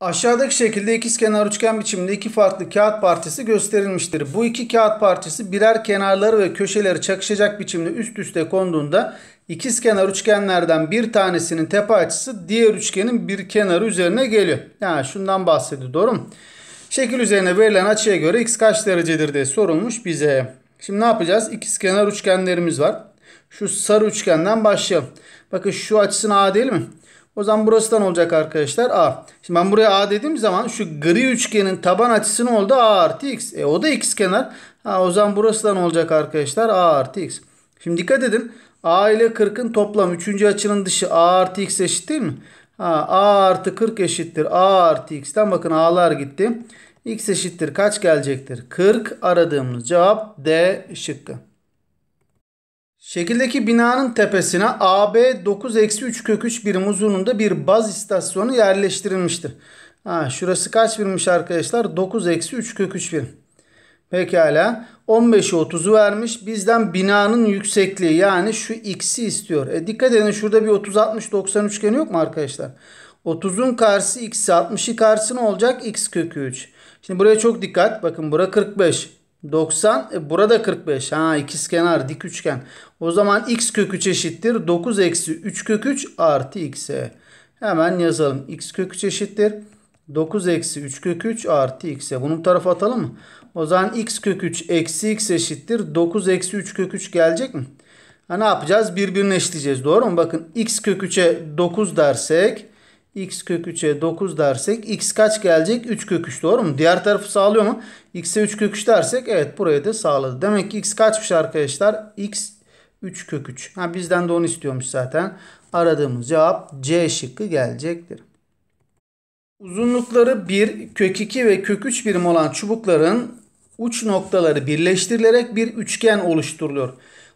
Aşağıdaki şekilde ikizkenar üçgen biçiminde iki farklı kağıt parçası gösterilmiştir. Bu iki kağıt parçası birer kenarları ve köşeleri çakışacak biçimde üst üste konduğunda ikizkenar üçgenlerden bir tanesinin tepe açısı diğer üçgenin bir kenarı üzerine geliyor. Yani şundan bahsediyor doğru mu? Şekil üzerine verilen açıya göre x kaç derecedir diye sorulmuş bize. Şimdi ne yapacağız? İkizkenar üçgenlerimiz var. Şu sarı üçgenden başlayalım. Bakın şu açısını A değil mi? O zaman burası da ne olacak arkadaşlar? A. Şimdi ben buraya A dediğim zaman şu gri üçgenin taban açısı ne oldu? A artı X. E o da X kenar. Ha, o zaman burası da ne olacak arkadaşlar? A artı X. Şimdi dikkat edin. A ile 40'ın toplam 3. açının dışı A artı X eşit değil mi? Ha, A artı 40 eşittir. A artı X'ten bakın A'lar gitti. X eşittir. Kaç gelecektir? 40 aradığımız cevap D şıkkı. Şekildeki binanın tepesine AB 9-3 kök 3 birim uzunluğunda bir baz istasyonu yerleştirilmiştir. Ha, şurası kaç birimmiş arkadaşlar? 9-3 kök 3 birim. Pekala. 15'e 30'u vermiş. Bizden binanın yüksekliği yani şu x'i istiyor. E dikkat edin şurada bir 30-60-90 üçgeni yok mu arkadaşlar? 30'un karşısı x, 60'ı karşısı olacak? x kökü 3. Şimdi buraya çok dikkat. Bakın bura 45. 90 e, burada 45. Ha ikizkenar dik üçgen. O zaman x kök 3 eşittir 9 eksi 3 kök 3 artı x'e. Hemen yazalım. x kök 3 eşittir 9 eksi 3 kök 3 artı x'e. Bunu bu tarafa atalım mı? O zaman x kök 3 eksi x eşittir 9 eksi 3 kök 3 gelecek mi? Ha, ne yapacağız? Birbirine eşleyeceğiz Doğru mu? Bakın x kök 3'e 9 dersek x kök 3'e 9 dersek x kaç gelecek? 3 kök 3 doğru mu? Diğer tarafı sağlıyor mu? x'e 3 kök 3 dersek evet burayı da sağladı. Demek ki x kaçmış arkadaşlar? x 3 kök 3. Ha, bizden de onu istiyormuş zaten. Aradığımız cevap C şıkkı gelecektir. Uzunlukları 1, kök 2 ve kök 3 birim olan çubukların uç noktaları birleştirilerek bir üçgen oluşturuluyor.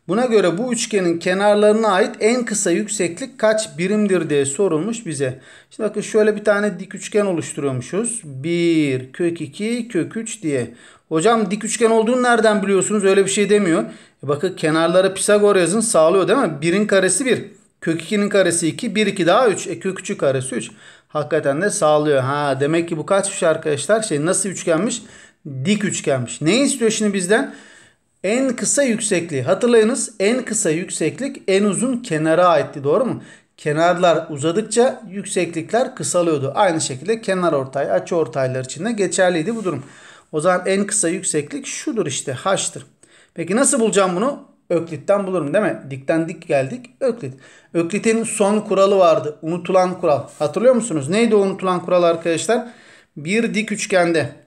Buna göre bu üçgenin kenarlarına ait en kısa yükseklik kaç birimdir diye sorulmuş bize. Şimdi bakın şöyle bir tane dik üçgen oluşturuyormuşuz. 1, kök 2, kök 3 diye. Hocam dik üçgen olduğunu nereden biliyorsunuz? Öyle bir şey demiyor. E bakın kenarlara Pisagor yazın sağlıyor değil mi? 1'in karesi 1. Kök 2'nin karesi 2. 1, 2 daha 3. E kök 3'ü karesi 3. Hakikaten de sağlıyor. Ha demek ki bu kaçmış arkadaşlar? Şey nasıl üçgenmiş? Dik üçgenmiş. Ne istiyor şimdi bizden? En kısa yüksekliği. Hatırlayınız en kısa yükseklik en uzun kenara aitti doğru mu? Kenarlar uzadıkça yükseklikler kısalıyordu. Aynı şekilde kenar ortay, açı ortaylar için de geçerliydi bu durum. O zaman en kısa yükseklik şudur işte h'tır. Peki nasıl bulacağım bunu? Öklit'ten bulurum değil mi? Dikten dik geldik. Öklit. Öklit'in son kuralı vardı. Unutulan kural. Hatırlıyor musunuz? Neydi o unutulan kural arkadaşlar? Bir dik üçgende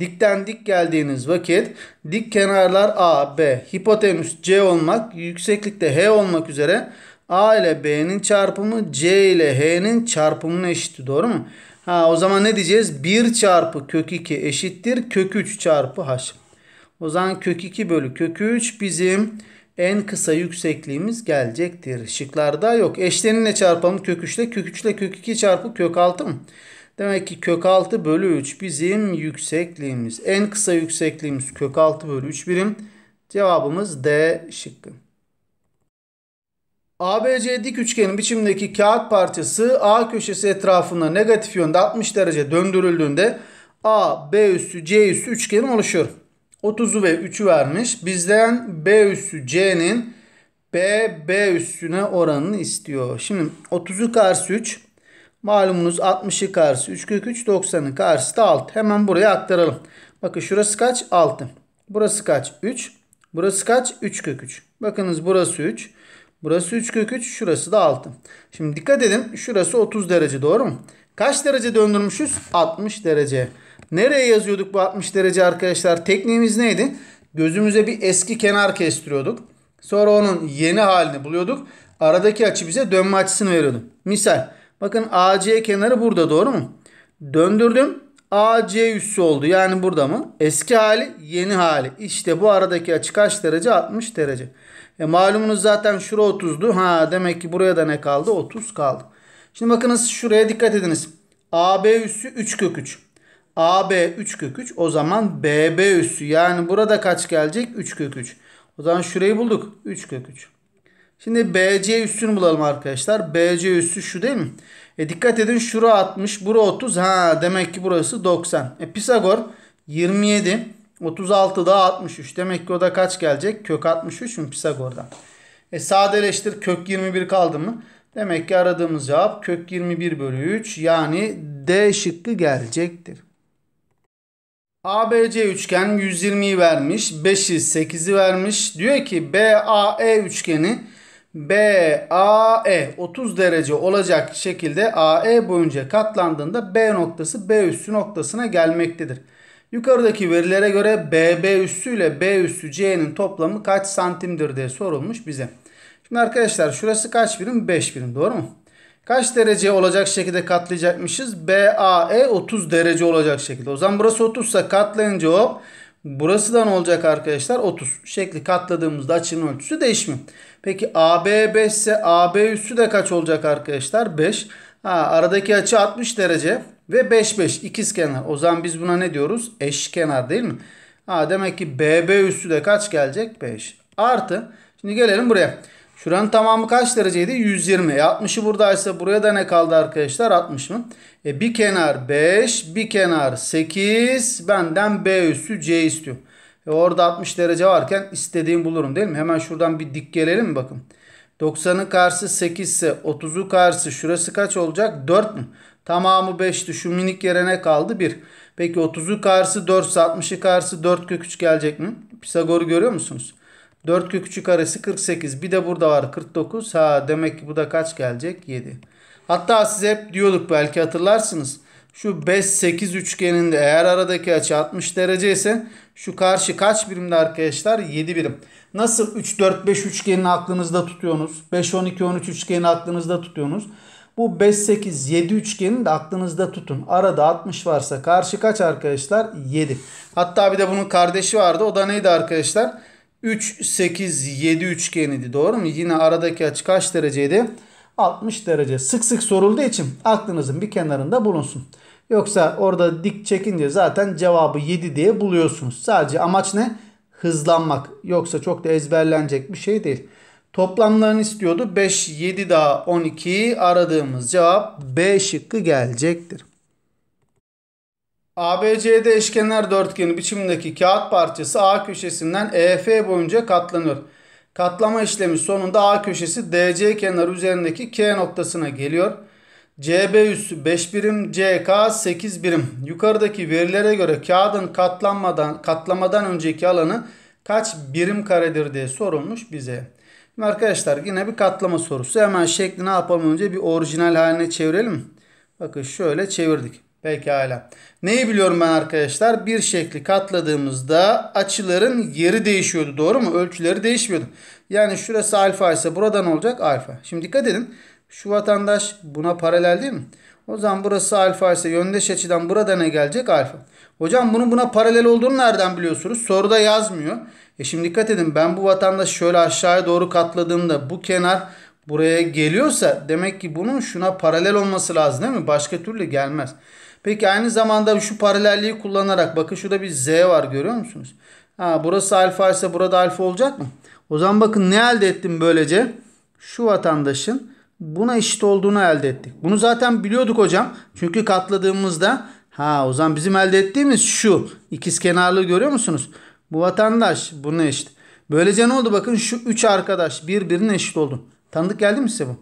Dikten dik geldiğiniz vakit dik kenarlar A, B, hipotenüs C olmak, yükseklikte H olmak üzere A ile B'nin çarpımı C ile H'nin çarpımına eşiti doğru mu? Ha o zaman ne diyeceğiz? 1 çarpı kök 2 eşittir kök 3 çarpı H. O zaman kök 2 bölü kök 3 bizim en kısa yüksekliğimiz gelecektir. Şıklarda yok. Eşleninle çarpalım kök 3 ile. Kök 3 ile kök 2 çarpı kök 6 mı? Demek ki kök 6 bölü 3 bizim yüksekliğimiz. En kısa yüksekliğimiz kök 6 bölü 3 birim. Cevabımız D şıkkı. ABC dik üçgenin biçimindeki kağıt parçası A köşesi etrafında negatif yönde 60 derece döndürüldüğünde A, B üstü C üstü üçgeni oluşur. 30'u ve 3'ü vermiş. Bizden B üstü C'nin B, B üstüne oranını istiyor. Şimdi 30'u karşı 3, Malumunuz 60'ı karşı 3 kök 3 90'ın karşısı da 6. Hemen buraya aktaralım. Bakın şurası kaç? 6. Burası kaç? 3. Burası kaç? 3 kök 3. Bakınız burası 3. Burası 3 kök 3. Şurası da 6. Şimdi dikkat edin. Şurası 30 derece doğru mu? Kaç derece döndürmüşüz? 60 derece. Nereye yazıyorduk bu 60 derece arkadaşlar? Tekniğimiz neydi? Gözümüze bir eski kenar kestiriyorduk. Sonra onun yeni halini buluyorduk. Aradaki açı bize dönme açısını veriyordu. Misal Bakın AC kenarı burada doğru mu? Döndürdüm. AC üssü oldu. Yani burada mı? Eski hali yeni hali. İşte bu aradaki açı kaç derece? 60 derece. E malumunuz zaten şura 30'du. Ha demek ki buraya da ne kaldı? 30 kaldı. Şimdi bakınız şuraya dikkat ediniz. AB üssü 3 kök 3. AB 3 kök 3 o zaman BB üssü. Yani burada kaç gelecek? 3 kök 3. O zaman şurayı bulduk. 3 kök 3. Şimdi BC üssünü bulalım arkadaşlar. BC üssü şu değil mi? E dikkat edin şura 60, bura 30. Ha demek ki burası 90. E Pisagor 27, 36 daha 63. Demek ki o da kaç gelecek? Kök 63 mü Pisagor'dan? E sadeleştir kök 21 kaldı mı? Demek ki aradığımız cevap kök 21 bölü 3 yani D şıkkı gelecektir. ABC üçgen 120'yi vermiş, 5'i 8'i vermiş. Diyor ki BAE üçgeni BAE 30 derece olacak şekilde AE boyunca katlandığında B noktası B üssü noktasına gelmektedir. Yukarıdaki verilere göre BB üssü ile B üssü C'nin toplamı kaç santimdir diye sorulmuş bize. Şimdi arkadaşlar şurası kaç birim? 5 birim doğru mu? Kaç derece olacak şekilde katlayacakmışız? BAE 30 derece olacak şekilde. O zaman burası 30 ise katlayınca o Burası da ne olacak arkadaşlar? 30. Şekli katladığımızda açının ölçüsü değişmiyor. Peki AB 5 ise AB üssü de kaç olacak arkadaşlar? 5. Ha, aradaki açı 60 derece ve 5 5 ikiz kenar. O zaman biz buna ne diyoruz? Eşkenar değil mi? Ha, demek ki BB üssü de kaç gelecek? 5. Artı. Şimdi gelelim buraya. Şuranın tamamı kaç dereceydi? 120. E 60'ı buradaysa buraya da ne kaldı arkadaşlar? 60 mı? E bir kenar 5, bir kenar 8. Benden B üssü C istiyor. E orada 60 derece varken istediğim bulurum değil mi? Hemen şuradan bir dik gelelim bakın. 90'ın karşısı 8 ise 30'u karşısı şurası kaç olacak? 4 mü? Tamamı 5'ti. Şu minik yere ne kaldı? 1. Peki 30'u karşısı 4 ise 60'ı karşısı 4 kök 3 gelecek mi? Pisagor'u görüyor musunuz? 4 kök 3'ü karesi 48. Bir de burada var 49. Ha demek ki bu da kaç gelecek? 7. Hatta siz hep diyorduk belki hatırlarsınız. Şu 5 8 üçgeninde eğer aradaki açı 60 derece ise şu karşı kaç birimde arkadaşlar? 7 birim. Nasıl 3 4 5 üçgenini aklınızda tutuyorsunuz? 5 12 13 üçgenini aklınızda tutuyorsunuz. Bu 5 8 7 üçgenini de aklınızda tutun. Arada 60 varsa karşı kaç arkadaşlar? 7. Hatta bir de bunun kardeşi vardı. O da neydi arkadaşlar? 3, 8, 7 üçgeniydi. Doğru mu? Yine aradaki açı kaç dereceydi? 60 derece. Sık sık sorulduğu için aklınızın bir kenarında bulunsun. Yoksa orada dik çekince zaten cevabı 7 diye buluyorsunuz. Sadece amaç ne? Hızlanmak. Yoksa çok da ezberlenecek bir şey değil. Toplamlarını istiyordu. 5, 7 daha 12 aradığımız cevap B şıkkı gelecektir. ABCD eşkenar dörtgen biçimindeki kağıt parçası A köşesinden EF boyunca katlanır. Katlama işlemi sonunda A köşesi DC kenarı üzerindeki K noktasına geliyor. CB üssü 5 birim, CK 8 birim. Yukarıdaki verilere göre kağıdın katlanmadan katlamadan önceki alanı kaç birim karedir diye sorulmuş bize. Şimdi arkadaşlar yine bir katlama sorusu. Hemen şekli ne yapalım önce bir orijinal haline çevirelim. Bakın şöyle çevirdik. Pekala. Neyi biliyorum ben arkadaşlar? Bir şekli katladığımızda açıların yeri değişiyordu. Doğru mu? Ölçüleri değişmiyordu. Yani şurası alfa ise burada ne olacak alfa. Şimdi dikkat edin. Şu vatandaş buna paralel değil mi? O zaman burası alfa ise yöndeş açıdan burada ne gelecek? Alfa. Hocam bunun buna paralel olduğunu nereden biliyorsunuz? Soruda yazmıyor. E şimdi dikkat edin ben bu vatandaşı şöyle aşağıya doğru katladığımda bu kenar buraya geliyorsa demek ki bunun şuna paralel olması lazım değil mi? Başka türlü gelmez. Peki aynı zamanda şu paralelliği kullanarak bakın şurada bir z var görüyor musunuz? Ha, burası alfa ise burada alfa olacak mı? O zaman bakın ne elde ettim böylece? Şu vatandaşın buna eşit olduğunu elde ettik. Bunu zaten biliyorduk hocam. Çünkü katladığımızda ha o zaman bizim elde ettiğimiz şu. ikiz kenarlığı görüyor musunuz? Bu vatandaş buna eşit. Böylece ne oldu? Bakın şu üç arkadaş birbirine eşit oldu. Tanıdık geldi mi size bu?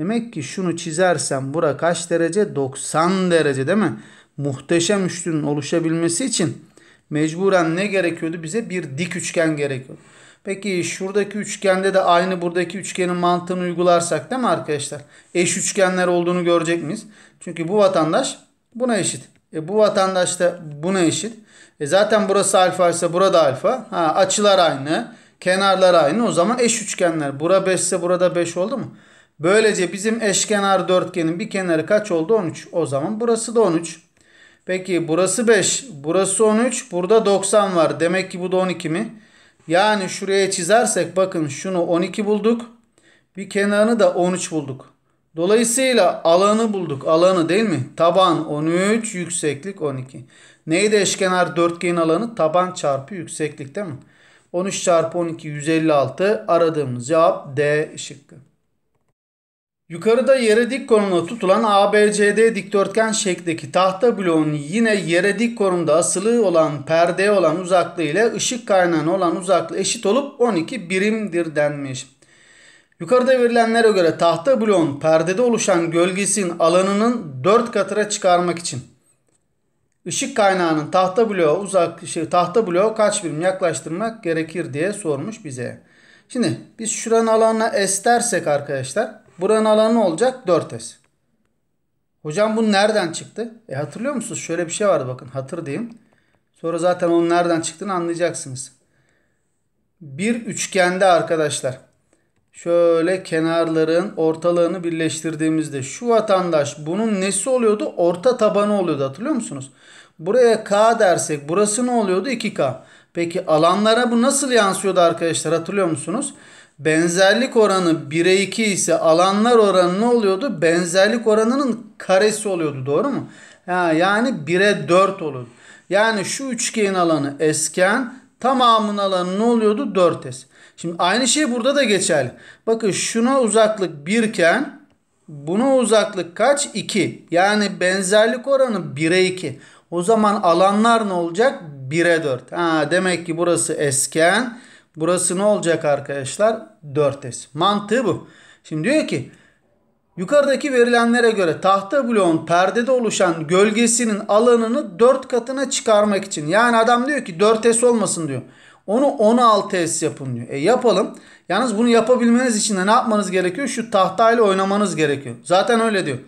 Demek ki şunu çizersem bura kaç derece? 90 derece değil mi? Muhteşem üçlünün oluşabilmesi için mecburen ne gerekiyordu? Bize bir dik üçgen gerekiyor. Peki şuradaki üçgende de aynı buradaki üçgenin mantığını uygularsak değil mi arkadaşlar? Eş üçgenler olduğunu görecek miyiz? Çünkü bu vatandaş buna eşit. E bu vatandaş da buna eşit. E zaten burası alfa ise burada alfa. Ha, açılar aynı. Kenarlar aynı. O zaman eş üçgenler. Bura 5 ise burada 5 oldu mu? Böylece bizim eşkenar dörtgenin bir kenarı kaç oldu? 13. O zaman burası da 13. Peki burası 5. Burası 13. Burada 90 var. Demek ki bu da 12 mi? Yani şuraya çizersek bakın şunu 12 bulduk. Bir kenarını da 13 bulduk. Dolayısıyla alanı bulduk. Alanı değil mi? Taban 13, yükseklik 12. Neydi eşkenar dörtgenin alanı? Taban çarpı yükseklik değil mi? 13 çarpı 12 156. Aradığımız cevap D şıkkı. Yukarıda yere dik konumda tutulan ABCD dikdörtgen şeklindeki tahta bloğun yine yere dik konumda asılı olan perdeye olan uzaklığı ile ışık kaynağına olan uzaklığı eşit olup 12 birimdir denmiş. Yukarıda verilenlere göre tahta bloğun perdede oluşan gölgesinin alanının 4 katına çıkarmak için ışık kaynağının tahta bloğa uzak şey, tahta bloğa kaç birim yaklaştırmak gerekir diye sormuş bize. Şimdi biz şuranın alanına S dersek arkadaşlar Buranın alanı ne olacak? 4S. Hocam bu nereden çıktı? E hatırlıyor musunuz? Şöyle bir şey vardı bakın. hatırlayayım. Sonra zaten onun nereden çıktığını anlayacaksınız. Bir üçgende arkadaşlar. Şöyle kenarların ortalığını birleştirdiğimizde şu vatandaş bunun nesi oluyordu? Orta tabanı oluyordu hatırlıyor musunuz? Buraya K dersek burası ne oluyordu? 2K. Peki alanlara bu nasıl yansıyordu arkadaşlar hatırlıyor musunuz? Benzerlik oranı 1'e 2 ise alanlar oranı ne oluyordu? Benzerlik oranının karesi oluyordu doğru mu? Ha, yani 1'e 4 olur. Yani şu üçgenin alanı esken tamamın alanı ne oluyordu? 4 es. Şimdi aynı şey burada da geçerli. Bakın şuna uzaklık 1 iken buna uzaklık kaç? 2. Yani benzerlik oranı 1'e 2. O zaman alanlar ne olacak? 1'e 4. Ha, demek ki burası esken. Burası ne olacak arkadaşlar? 4S. Mantığı bu. Şimdi diyor ki yukarıdaki verilenlere göre tahta bloğun perdede oluşan gölgesinin alanını 4 katına çıkarmak için. Yani adam diyor ki 4S olmasın diyor. Onu 16S yapın diyor. E yapalım. Yalnız bunu yapabilmeniz için de ne yapmanız gerekiyor? Şu tahtayla oynamanız gerekiyor. Zaten öyle diyor.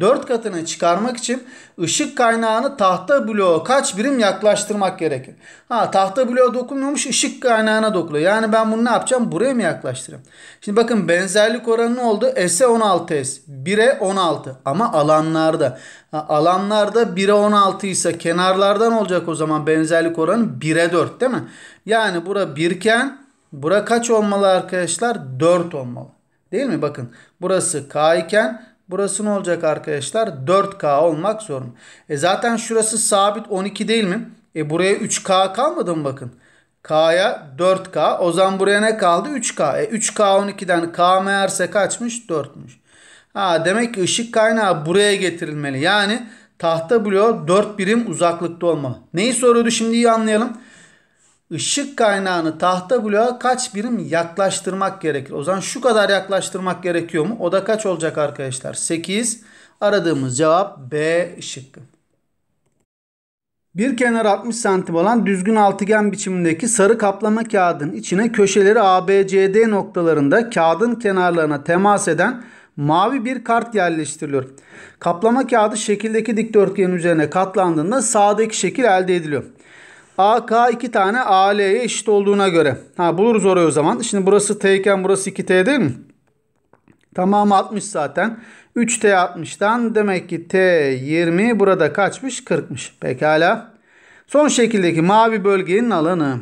4 katını çıkarmak için ışık kaynağını tahta bloğa kaç birim yaklaştırmak gerekir? Ha tahta bloğa dokunmuyormuş ışık kaynağına dokunuyor. Yani ben bunu ne yapacağım? Buraya mı yaklaştırayım? Şimdi bakın benzerlik oranı ne oldu? S'e 16S. 1'e 16 ama alanlarda. Ha, alanlarda 1'e 16 ise kenarlardan olacak o zaman benzerlik oranı 1'e 4 değil mi? Yani bura 1 iken bura kaç olmalı arkadaşlar? 4 olmalı. Değil mi? Bakın burası K iken Burası ne olacak arkadaşlar? 4K olmak zorunda. E zaten şurası sabit 12 değil mi? E buraya 3K kalmadı mı bakın? K'ya 4K. O zaman buraya ne kaldı? 3K. E 3K 12'den K meğerse kaçmış? 4'müş. Ha demek ki ışık kaynağı buraya getirilmeli. Yani tahta bloğu 4 birim uzaklıkta olmalı. Neyi soruyordu şimdi iyi anlayalım ışık kaynağını tahta bloğa kaç birim yaklaştırmak gerekir? O zaman şu kadar yaklaştırmak gerekiyor mu? O da kaç olacak arkadaşlar? 8. Aradığımız cevap B şıkkı. Bir kenar 60 santim olan düzgün altıgen biçimindeki sarı kaplama kağıdın içine köşeleri ABCD noktalarında kağıdın kenarlarına temas eden mavi bir kart yerleştiriliyor. Kaplama kağıdı şekildeki dikdörtgen üzerine katlandığında sağdaki şekil elde ediliyor. AK 2 tane AL'ye eşit olduğuna göre. Ha buluruz orayı o zaman. Şimdi burası T iken burası 2T değil mi? Tamamı 60 zaten. 3T 60'tan demek ki T 20 burada kaçmış? 40'mış. Pekala. Son şekildeki mavi bölgenin alanı.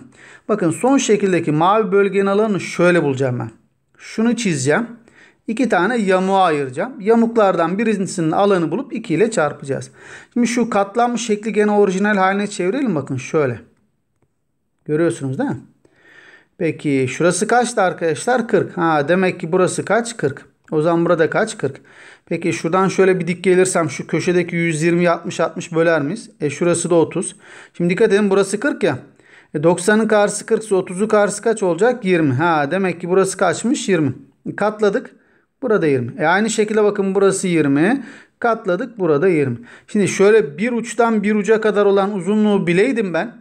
Bakın son şekildeki mavi bölgenin alanı şöyle bulacağım ben. Şunu çizeceğim. İki tane yamuğa ayıracağım. Yamuklardan birincisinin alanı bulup 2 ile çarpacağız. Şimdi şu katlanmış şekli gene orijinal haline çevirelim bakın şöyle. Görüyorsunuz değil mi? Peki şurası kaçtı arkadaşlar? 40. Ha demek ki burası kaç? 40. O zaman burada kaç? 40. Peki şuradan şöyle bir dik gelirsem şu köşedeki 120 60 60 böler miyiz? E şurası da 30. Şimdi dikkat edin burası 40 ya. E 90'ın karşısı 40 ise 30'u karşısı kaç olacak? 20. Ha demek ki burası kaçmış? 20. Katladık. Burada 20. E aynı şekilde bakın burası 20. Katladık burada 20. Şimdi şöyle bir uçtan bir uca kadar olan uzunluğu bileydim ben.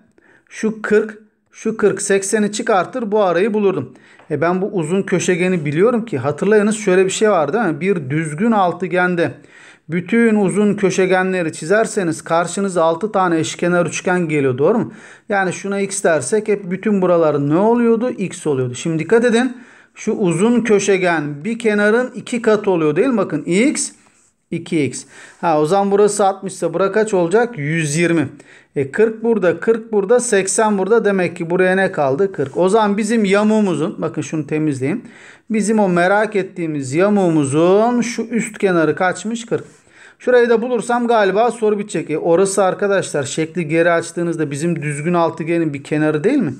Şu 40, şu 40, 80'i çıkartır bu arayı bulurdum. E ben bu uzun köşegeni biliyorum ki hatırlayınız şöyle bir şey vardı, Bir düzgün altıgende bütün uzun köşegenleri çizerseniz karşınıza 6 tane eşkenar üçgen geliyor doğru mu? Yani şuna x dersek hep bütün buraların ne oluyordu? x oluyordu. Şimdi dikkat edin şu uzun köşegen bir kenarın iki katı oluyor değil mi? Bakın x 2x. Ha o zaman burası 60 ise bura kaç olacak? 120. E 40 burada, 40 burada, 80 burada. Demek ki buraya ne kaldı? 40. O zaman bizim yamuğumuzun, bakın şunu temizleyeyim. Bizim o merak ettiğimiz yamuğumuzun şu üst kenarı kaçmış? 40. Şurayı da bulursam galiba soru bitecek. E orası arkadaşlar şekli geri açtığınızda bizim düzgün altıgenin bir kenarı değil mi?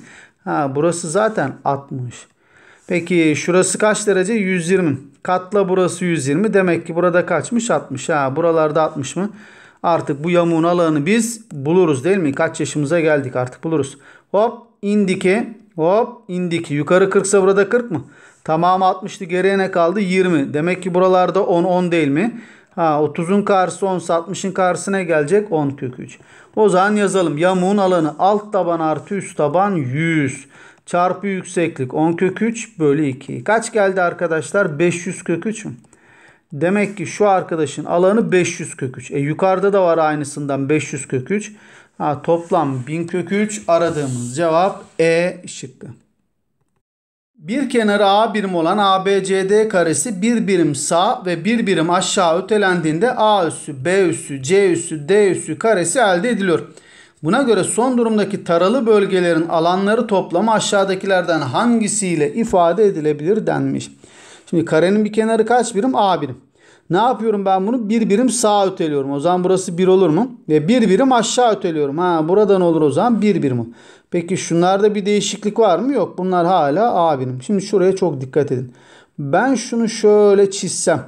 Ha burası zaten 60. Peki şurası kaç derece? 120. Katla burası 120. Demek ki burada kaçmış? 60. Ha buralarda 60 mı? Artık bu yamuğun alanı biz buluruz değil mi? Kaç yaşımıza geldik artık buluruz. Hop indiki. Hop indiki. Yukarı 40 ise burada 40 mı? Tamamı 60'tı geriye ne kaldı? 20. Demek ki buralarda 10 10 değil mi? Ha 30'un karşısı 10 60'ın karşısına gelecek 10 kök 3. O zaman yazalım. Yamuğun alanı alt taban artı üst taban 100 çarpı yükseklik 10 kök 3 bölü 2. Kaç geldi arkadaşlar? 500 kök 3 mü? Demek ki şu arkadaşın alanı 500 kök 3. E yukarıda da var aynısından 500 kök 3. Ha, toplam 1000 kök 3 aradığımız cevap E şıkkı. Bir kenarı A birim olan ABCD karesi bir birim sağ ve bir birim aşağı ötelendiğinde A üssü, B üssü, C üssü, D üssü karesi elde ediliyor. Buna göre son durumdaki taralı bölgelerin alanları toplamı aşağıdakilerden hangisiyle ifade edilebilir denmiş. Şimdi karenin bir kenarı kaç birim? A birim. Ne yapıyorum ben bunu? Bir birim sağa öteliyorum. O zaman burası bir olur mu? Ve bir birim aşağı öteliyorum. Ha buradan olur o zaman bir birim. Peki şunlarda bir değişiklik var mı? Yok. Bunlar hala A birim. Şimdi şuraya çok dikkat edin. Ben şunu şöyle çizsem.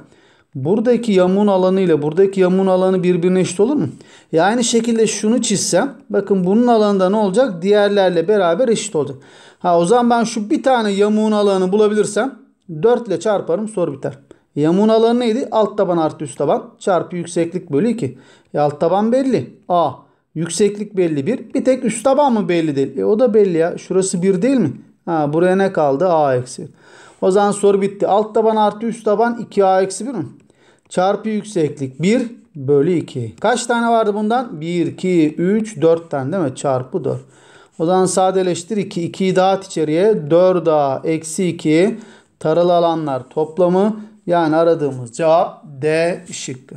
Buradaki yamuğun alanı ile buradaki yamuğun alanı birbirine eşit olur mu? Ya aynı şekilde şunu çizsem bakın bunun alanında ne olacak? Diğerlerle beraber eşit olacak. Ha o zaman ben şu bir tane yamuğun alanı bulabilirsem 4 ile çarparım soru biter. Yamuğun alanı neydi? Alt taban artı üst taban çarpı yükseklik bölü 2. E alt taban belli. A. Yükseklik belli 1. Bir tek üst taban mı belli değil? E o da belli ya. Şurası 1 değil mi? Ha buraya ne kaldı? A eksi. O zaman soru bitti. Alt taban artı üst taban 2A eksi 1 mi? çarpı yükseklik 1 bölü 2. Kaç tane vardı bundan? 1, 2, 3, 4 tane değil mi? Çarpı 4. O zaman sadeleştir 2. 2'yi dağıt içeriye. 4A eksi 2 taralı alanlar toplamı. Yani aradığımız cevap D şıkkı.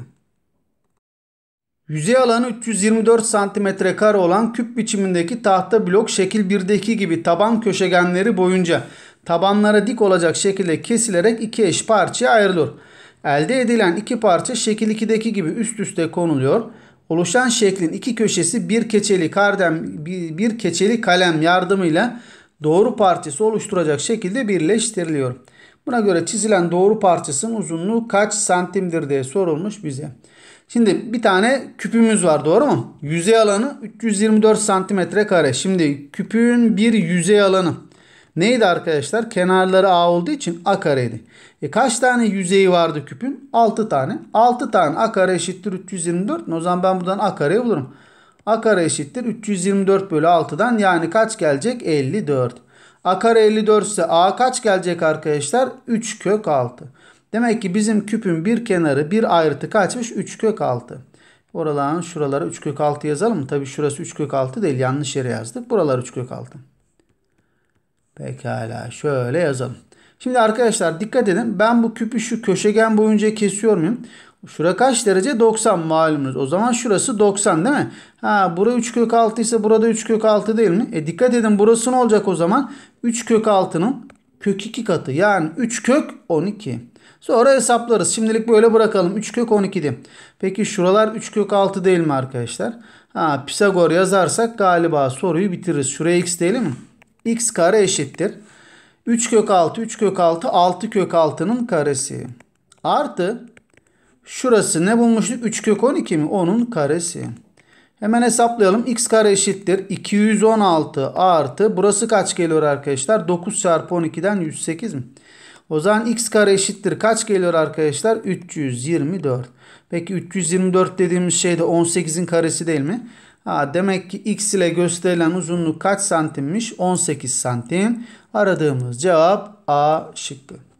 Yüzey alanı 324 cm kare olan küp biçimindeki tahta blok şekil 1'deki gibi taban köşegenleri boyunca tabanlara dik olacak şekilde kesilerek iki eş parçaya ayrılır. Elde edilen iki parça şekil 2'deki gibi üst üste konuluyor. Oluşan şeklin iki köşesi bir keçeli kardem bir keçeli kalem yardımıyla doğru parçası oluşturacak şekilde birleştiriliyor. Buna göre çizilen doğru parçasının uzunluğu kaç santimdir diye sorulmuş bize. Şimdi bir tane küpümüz var doğru mu? Yüzey alanı 324 santimetre kare. Şimdi küpün bir yüzey alanı Neydi arkadaşlar? Kenarları A olduğu için A kareydi. E kaç tane yüzeyi vardı küpün? 6 tane. 6 tane A kare eşittir 324. O zaman ben buradan A kareyi bulurum. A kare eşittir 324 bölü 6'dan yani kaç gelecek? 54. A kare 54 ise A kaç gelecek arkadaşlar? 3 kök 6. Demek ki bizim küpün bir kenarı bir ayrıtı kaçmış? 3 kök 6. Oraların şuralara 3 kök 6 yazalım. Tabi şurası 3 kök 6 değil yanlış yere yazdık. Buralar 3 kök 6. Pekala şöyle yazalım. Şimdi arkadaşlar dikkat edin. Ben bu küpü şu köşegen boyunca kesiyor muyum? Şura kaç derece? 90 malumunuz. O zaman şurası 90 değil mi? Ha bura 3 kök 6 ise burada 3 kök 6 değil mi? E dikkat edin burası ne olacak o zaman? 3 kök 6'nın kök 2 katı yani 3 kök 12. Sonra hesaplarız. Şimdilik böyle bırakalım. 3 kök 12'di. Peki şuralar 3 kök 6 değil mi arkadaşlar? Ha Pisagor yazarsak galiba soruyu bitiririz. Şuraya x değil mi? x kare eşittir. 3 kök 6 3 kök 6 6 kök 6'nın karesi. Artı şurası ne bulmuştuk? 3 kök 12 mi? Onun karesi. Hemen hesaplayalım. x kare eşittir. 216 artı burası kaç geliyor arkadaşlar? 9 çarpı 12'den 108 mi? O zaman x kare eşittir. Kaç geliyor arkadaşlar? 324. Peki 324 dediğimiz şey de 18'in karesi değil mi? Ha, demek ki x ile gösterilen uzunluk kaç santimmiş? 18 santim. Aradığımız cevap A şıkkı.